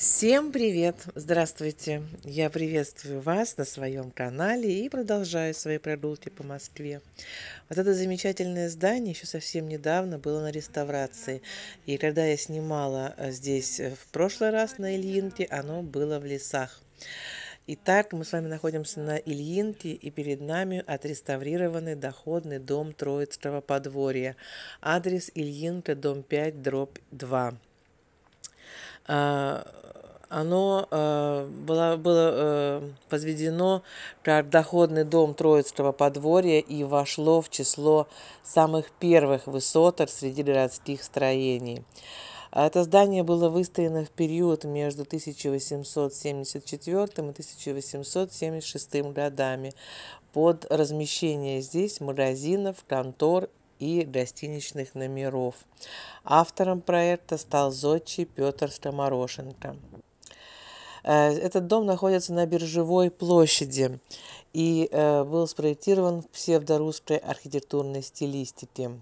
Всем привет! Здравствуйте! Я приветствую вас на своем канале и продолжаю свои прогулки по Москве. Вот это замечательное здание еще совсем недавно было на реставрации. И когда я снимала э, здесь э, в прошлый раз на Ильинке, оно было в лесах. Итак, мы с вами находимся на Ильинке, и перед нами отреставрированный доходный дом Троицкого подворья. Адрес Ильинка, дом 5, дробь 2. А, оно а, было, было э, возведено как доходный дом Троицкого подворья и вошло в число самых первых высоток среди городских строений. Это здание было выстроено в период между 1874 и 1876 годами под размещение здесь магазинов, контор и гостиничных номеров. Автором проекта стал зодчий Петр Скоморошенко. Э, этот дом находится на Биржевой площади и э, был спроектирован в псевдорусской архитектурной стилистике.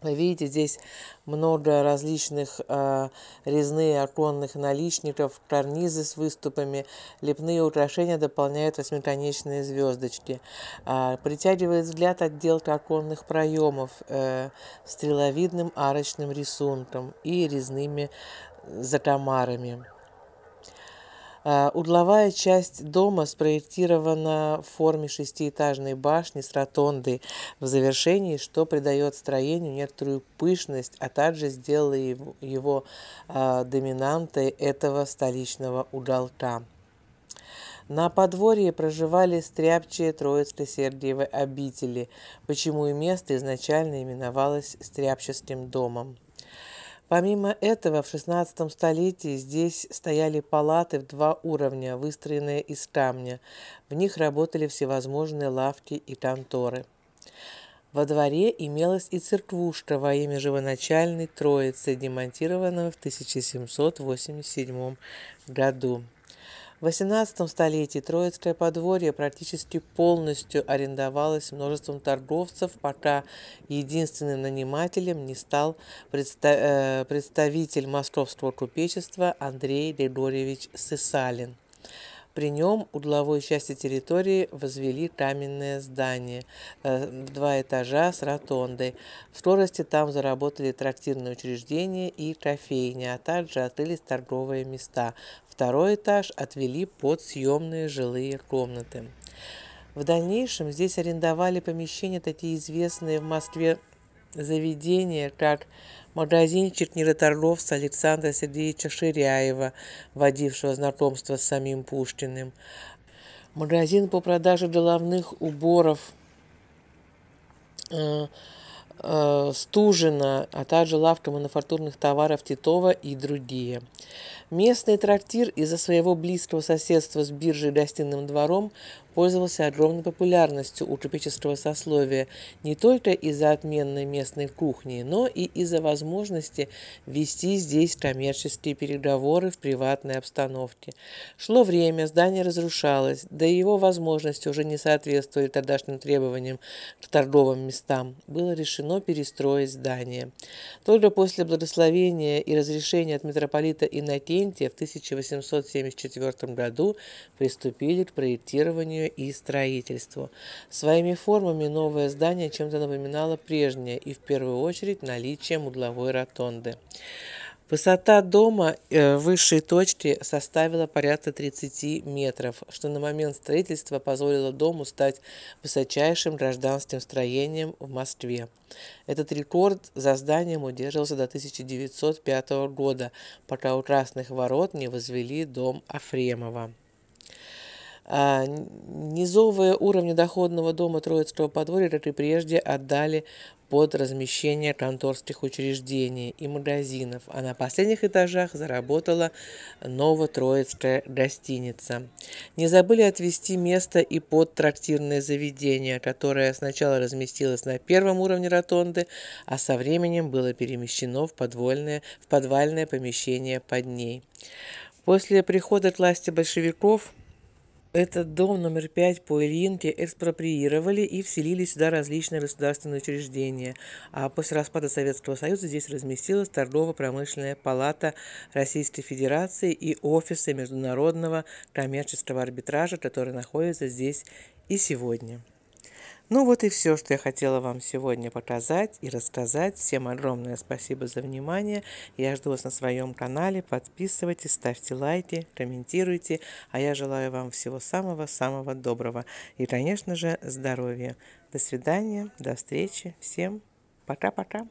Вы видите, здесь много различных э, резных оконных наличников, карнизы с выступами, лепные украшения дополняют восьмиконечные звездочки. Э, притягивает взгляд отделка оконных проемов э, стреловидным арочным рисунком и резными э, закомарами. А, угловая часть дома спроектирована в форме шестиэтажной башни с ротондой в завершении, что придает строению некоторую пышность, а также сделало его а, доминантой этого столичного уголка. На подворье проживали стряпчие Троицко-Сергиевой обители, почему и место изначально именовалось Стряпческим домом. Помимо этого, в XVI столетии здесь стояли палаты в два уровня, выстроенные из камня. В них работали всевозможные лавки и конторы. Во дворе имелась и церквушка во имя живоначальной Троицы, демонтированная в 1787 году. В XVIII столетии Троицкое подворье практически полностью арендовалось множеством торговцев, пока единственным нанимателем не стал предста э, представитель московского купечества Андрей Григорьевич Сысалин. При нем у угловой части территории возвели каменное здание э, в два этажа с ротондой. В скорости там заработали трактирные учреждения и кофейня, а также открылись торговые места. Второй этаж отвели под съемные жилые комнаты. В дальнейшем здесь арендовали помещения, такие известные в Москве заведения, как магазинчик Нероторговца Александра Сергеевича Ширяева, водившего знакомство с самим Пушкиным, магазин по продаже головных уборов э, – Э, Стужина, а также лавка мануфактурных товаров Титова и другие. Местный трактир из-за своего близкого соседства с биржей и гостиным двором пользовался огромной популярностью у купеческого сословия не только из-за отменной местной кухни, но и из-за возможности вести здесь коммерческие переговоры в приватной обстановке. Шло время, здание разрушалось, да и его возможности уже не соответствовали тогдашним требованиям к торговым местам. Было решено решено перестроить здание. Только после благословения и разрешения от митрополита Иннокентия в 1874 году приступили к проектированию и строительству. Своими формами новое здание чем-то напоминало прежнее и в первую очередь наличием угловой ротонды. Высота дома э, высшей точки составила порядка 30 метров, что на момент строительства позволило дому стать высочайшим гражданским строением в Москве. Этот рекорд за зданием удерживался до 1905 года, пока у Красных ворот не возвели дом Афремова. А, низовые уровни доходного дома Троицкого подворья, как и прежде, отдали под размещение конторских учреждений и магазинов, а на последних этажах заработала Новотроицкая гостиница. Не забыли отвести место и под трактирное заведение, которое сначала разместилось на первом уровне ротонды, а со временем было перемещено в, подвольное, в подвальное помещение под ней. После прихода к власти большевиков этот дом номер пять по Ильинке экспроприировали и вселили сюда различные государственные учреждения. А после распада Советского Союза здесь разместилась торгово-промышленная палата Российской Федерации и офисы международного коммерческого арбитража, которые находятся здесь и сегодня. Ну вот и все, что я хотела вам сегодня показать и рассказать. Всем огромное спасибо за внимание. Я жду вас на своем канале. Подписывайтесь, ставьте лайки, комментируйте. А я желаю вам всего самого-самого доброго. И, конечно же, здоровья. До свидания, до встречи. Всем пока-пока.